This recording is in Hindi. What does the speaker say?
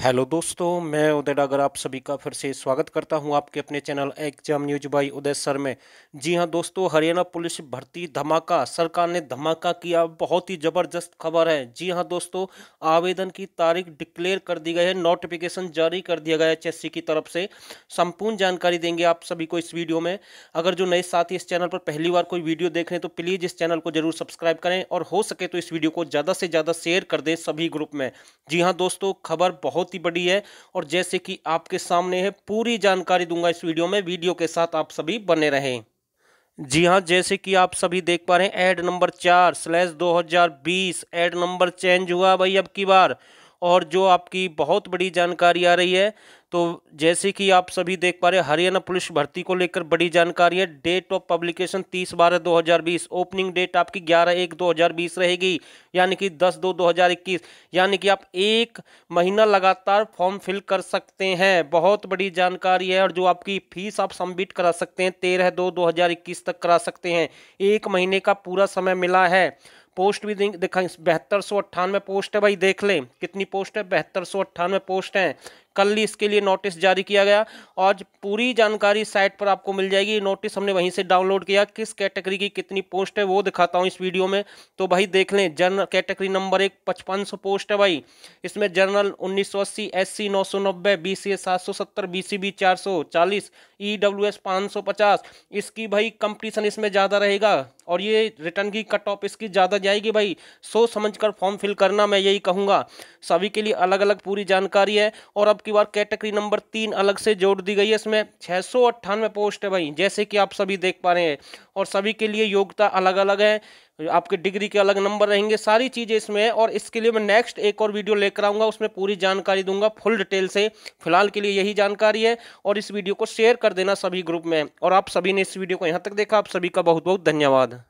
हेलो दोस्तों मैं उदय डागर आप सभी का फिर से स्वागत करता हूं आपके अपने channel exam news by Uday sir में जी हां दोस्तों हरियाणा पुलिस भर्ती धमाका सरकार ने धमाका किया बहुत ही ज़बरदस्त खबर है जी हां दोस्तों आवेदन की तारीख डिक्लेयर कर दी गई है नोटिफिकेशन जारी कर दिया गया है एच की तरफ से संपूर्ण जानकारी देंगे आप सभी को इस वीडियो में अगर जो नए साथी इस चैनल पर पहली बार कोई वीडियो देख रहे हैं तो प्लीज़ इस चैनल को जरूर सब्सक्राइब करें और हो सके तो इस वीडियो को ज़्यादा से ज़्यादा शेयर कर दें सभी ग्रुप में जी हाँ दोस्तों खबर बहुत बहुत ही बड़ी है और जैसे कि आपके सामने है पूरी जानकारी दूंगा इस वीडियो में वीडियो के साथ आप सभी बने रहें जी हाँ जैसे कि आप सभी देख पा रहे हैं एड नंबर चार स्लैश दो हज़ार बीस एड नंबर चेंज हुआ भाई अब की बार और जो आपकी बहुत बड़ी जानकारी आ रही है तो जैसे कि आप सभी देख पा रहे हरियाणा पुलिस भर्ती को लेकर बड़ी जानकारी है डेट ऑफ पब्लिकेशन 30 बारह 2020 ओपनिंग डेट आपकी 11 एक 2020 रहेगी यानी कि 10 दो 2021 यानी कि आप एक महीना लगातार फॉर्म फिल कर सकते हैं बहुत बड़ी जानकारी है और जो आपकी फीस आप सबमिट करा सकते हैं तेरह दो 2021 तक करा सकते हैं एक महीने का पूरा समय मिला है पोस्ट भी दिखाई बहत्तर सौ अट्ठानवे पोस्ट है भाई देख लें कितनी पोस्ट है बहत्तर सौ अट्ठानवे पोस्ट हैं कल इसके लिए नोटिस जारी किया गया और पूरी जानकारी साइट पर आपको मिल जाएगी नोटिस हमने वहीं से डाउनलोड किया किस कैटेगरी की कितनी पोस्ट है वो दिखाता हूँ इस वीडियो में तो भाई देख लें जनरल कैटेगरी नंबर एक पचपन पोस्ट है भाई इसमें जनरल उन्नीस सौ अस्सी एस सी नौ सौ नब्बे बी सी सात सौ सत्तर बी सी बी चार सौ चालीस ई डब्ल्यू एस पाँच सौ पचास इसकी भाई कंपटीशन इसमें ज़्यादा रहेगा और ये रिटर्न की कट ऑफ इसकी ज़्यादा जाएगी भाई सोच समझ कर फॉर्म फिल करना मैं यही कहूँगा सभी के लिए अलग अलग पूरी जानकारी है और अब की बार कैटेगरी नंबर तीन अलग से जोड़ दी गई है इसमें छः सौ अट्ठानवे पोस्ट है भाई जैसे कि आप सभी देख पा रहे हैं और सभी के लिए योग्यता अलग अलग है आपके डिग्री के अलग नंबर रहेंगे सारी चीज़ें इसमें है और इसके लिए मैं नेक्स्ट एक और वीडियो लेकर आऊँगा उसमें पूरी जानकारी दूंगा फुल डिटेल से फिलहाल के लिए यही जानकारी है और इस वीडियो को शेयर कर देना सभी ग्रुप में और आप सभी ने इस वीडियो को यहाँ तक देखा आप सभी का बहुत बहुत धन्यवाद